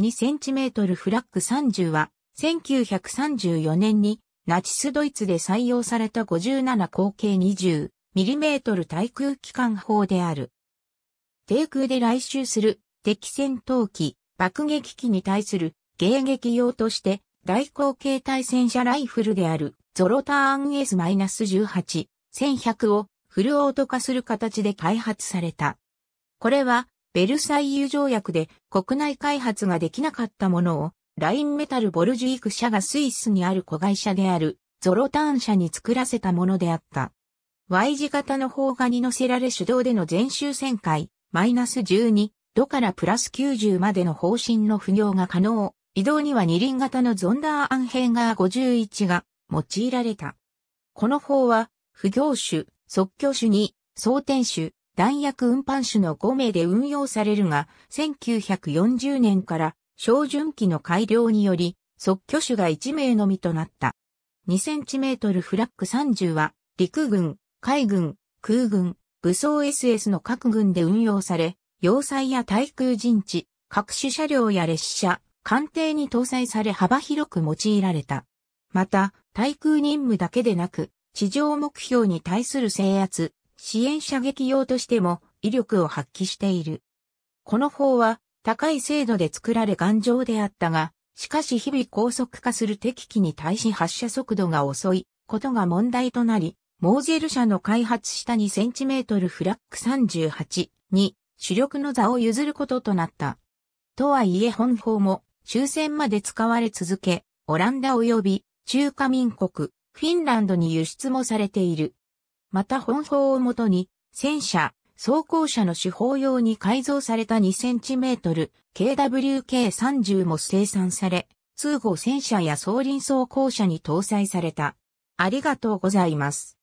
2cm フラッグ30は、1934年にナチスドイツで採用された57口径 20mm 対空機関砲である。低空で来襲する敵戦闘機、爆撃機に対する迎撃用として大口径対戦車ライフルであるゾロターン S-18、1100をフルオート化する形で開発された。これはベルサイユ条約で国内開発ができなかったものを、ラインメタルボルジュイク社がスイスにある子会社である、ゾロターン社に作らせたものであった。Y 字型の方がに乗せられ手動での全周旋回、マイナス12度からプラス90までの方針の不行が可能。移動には二輪型のゾンダーアンヘンガー51が用いられた。この方は、不行種、即興種に、装填種、弾薬運搬手の5名で運用されるが、1940年から照準機の改良により、即挙手が1名のみとなった。2センチメートルフラッグ30は、陸軍、海軍、空軍、武装 SS の各軍で運用され、要塞や対空陣地、各種車両や列車、艦艇に搭載され幅広く用いられた。また、対空任務だけでなく、地上目標に対する制圧、支援射撃用としても威力を発揮している。この砲は高い精度で作られ頑丈であったが、しかし日々高速化する敵機に対し発射速度が遅いことが問題となり、モーゼル社の開発した 2cm フラック38に主力の座を譲ることとなった。とはいえ本法も終戦まで使われ続け、オランダ及び中華民国、フィンランドに輸出もされている。また本法をもとに、戦車、装甲車の手法用に改造された 2cm KWK30 も生産され、通合戦車や装輪装甲車に搭載された。ありがとうございます。